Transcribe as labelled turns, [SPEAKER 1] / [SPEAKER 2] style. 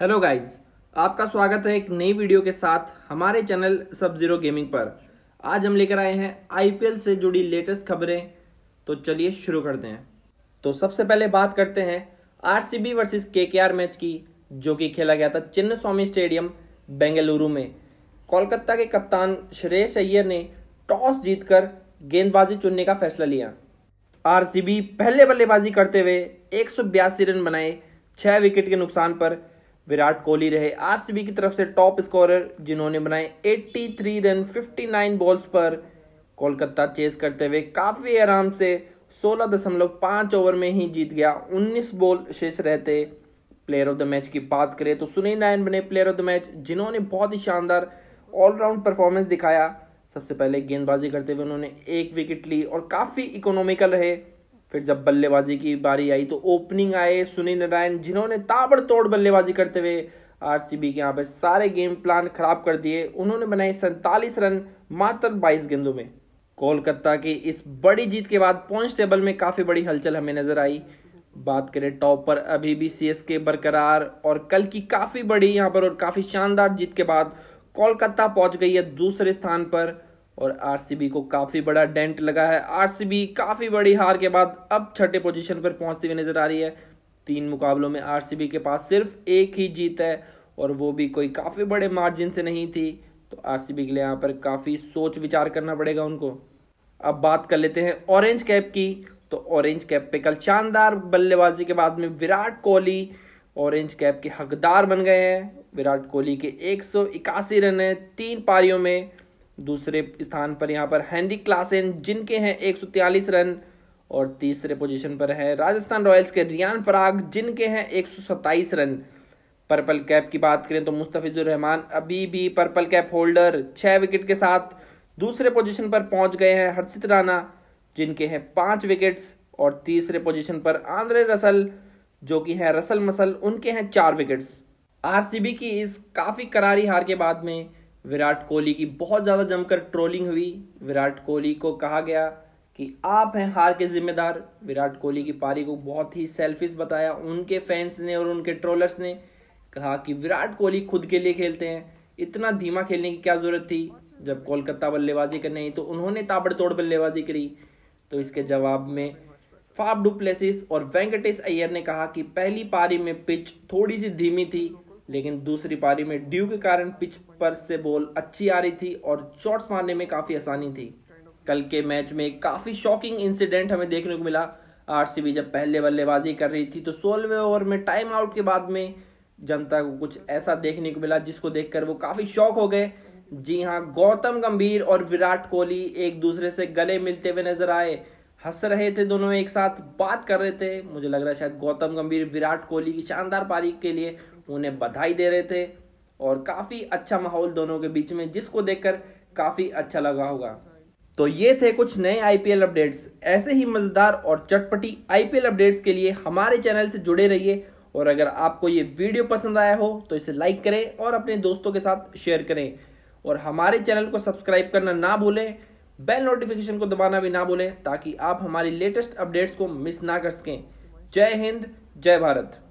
[SPEAKER 1] hello guys आपका स्वागत है एक नई वीडियो के साथ हमारे चैनल सब जीरो गेमिंग पर आज हम लेकर आए हैं आईपीएल से जुड़ी लेटेस्ट खबरें तो चलिए शुरू करते हैं तो सबसे पहले बात करते हैं आरसीबी वर्सेस केकेआर मैच की जो कि खेला गया था चिन्न स्वामी स्टेडियम बेंगलुरु में कोलकाता के कप्तान श्रेयस अय्यर ने टॉस जीतकर गेंदबाजी चुनने का फैसला लिया आरसीबी पहले बल्लेबाजी करते हुए एक रन बनाए छः विकेट के नुकसान पर विराट कोहली रहे आरसीबी की तरफ से टॉप स्कोरर जिन्होंने बनाए 83 रन 59 बॉल्स पर कोलकाता चेस करते हुए काफ़ी आराम से 16.5 ओवर में ही जीत गया 19 बॉल शेष रहते प्लेयर ऑफ द मैच की बात करें तो सुनील नारायण बने प्लेयर ऑफ द मैच जिन्होंने बहुत ही शानदार ऑलराउंड परफॉर्मेंस दिखाया सबसे पहले गेंदबाजी करते हुए उन्होंने एक विकेट ली और काफ़ी इकोनॉमिकल रहे फिर जब बल्लेबाजी की बारी आई तो ओपनिंग आए सुनील नारायण जिन्होंने ताबड़तोड़ बल्लेबाजी करते हुए आरसीबी के यहाँ पे सारे गेम प्लान खराब कर दिए उन्होंने बनाए सैंतालीस रन मात्र बाईस गेंदों में कोलकाता की इस बड़ी जीत के बाद पॉइंट टेबल में काफ़ी बड़ी हलचल हमें नजर आई बात करें टॉप पर अभी भी सी एस के बरकरार और कल की काफ़ी बड़ी यहाँ पर और काफ़ी शानदार जीत के बाद कोलकाता पहुंच गई है दूसरे स्थान पर और आरसीबी को काफ़ी बड़ा डेंट लगा है आरसीबी काफ़ी बड़ी हार के बाद अब छठे पोजीशन पर पहुंचती हुई नज़र आ रही है तीन मुकाबलों में आरसीबी के पास सिर्फ एक ही जीत है और वो भी कोई काफ़ी बड़े मार्जिन से नहीं थी तो आरसीबी के लिए यहाँ पर काफ़ी सोच विचार करना पड़ेगा उनको अब बात कर लेते हैं ऑरेंज कैप की तो ऑरेंज कैप पे कल शानदार बल्लेबाजी के बाद में विराट कोहली ऑरेंज कैप के हकदार बन गए हैं विराट कोहली के एक रन हैं तीन पारियों में दूसरे स्थान पर यहाँ पर हैंनरी क्लासेन जिनके हैं एक रन और तीसरे पोजीशन पर है राजस्थान रॉयल्स के रियान पराग जिनके हैं एक रन पर्पल कैप की बात करें तो मुस्तफिजुर रहमान अभी भी पर्पल कैप होल्डर छः विकेट के साथ दूसरे पोजीशन पर पहुंच गए हैं हर्षित राणा जिनके हैं पाँच विकेट्स और तीसरे पोजीशन पर आंद्रे रसल जो कि हैं रसल मसल उनके हैं चार विकेट्स आर की इस काफ़ी करारी हार के बाद में विराट कोहली की बहुत ज़्यादा जमकर ट्रोलिंग हुई विराट कोहली को कहा गया कि आप हैं हार के जिम्मेदार विराट कोहली की पारी को बहुत ही सेल्फिश बताया उनके फैंस ने और उनके ट्रोलर्स ने कहा कि विराट कोहली खुद के लिए खेलते हैं इतना धीमा खेलने की क्या ज़रूरत थी जब कोलकाता बल्लेबाजी करने आई तो उन्होंने ताबड़तोड़ बल्लेबाजी करी तो इसके जवाब में फाफ डुप्लेसिस और वेंकटेश अय्यर ने कहा कि पहली पारी में पिच थोड़ी सी धीमी थी लेकिन दूसरी पारी में ड्यू के कारण पिच पर से बॉल अच्छी आ रही थी और शॉट्स मारने में काफ़ी आसानी थी कल के मैच में काफ़ी शॉकिंग इंसिडेंट हमें देखने को मिला आरसीबी जब पहले बल्लेबाजी कर रही थी तो सोलहवें ओवर में टाइम आउट के बाद में जनता को कुछ ऐसा देखने को मिला जिसको देखकर वो काफ़ी शौक हो गए जी हाँ गौतम गंभीर और विराट कोहली एक दूसरे से गले मिलते हुए नजर आए हंस रहे थे दोनों एक साथ बात कर रहे थे मुझे लग रहा है शायद गौतम गंभीर विराट कोहली की शानदार पारी के लिए उन्हें बधाई दे रहे थे और काफ़ी अच्छा माहौल दोनों के बीच में जिसको देखकर काफ़ी अच्छा लगा होगा तो ये थे कुछ नए आईपीएल अपडेट्स ऐसे ही मज़ेदार और चटपटी आईपीएल अपडेट्स के लिए हमारे चैनल से जुड़े रहिए और अगर आपको ये वीडियो पसंद आया हो तो इसे लाइक करें और अपने दोस्तों के साथ शेयर करें और हमारे चैनल को सब्सक्राइब करना ना भूलें बेल नोटिफिकेशन को दबाना भी ना भूलें ताकि आप हमारी लेटेस्ट अपडेट्स को मिस ना कर सकें जय हिंद जय भारत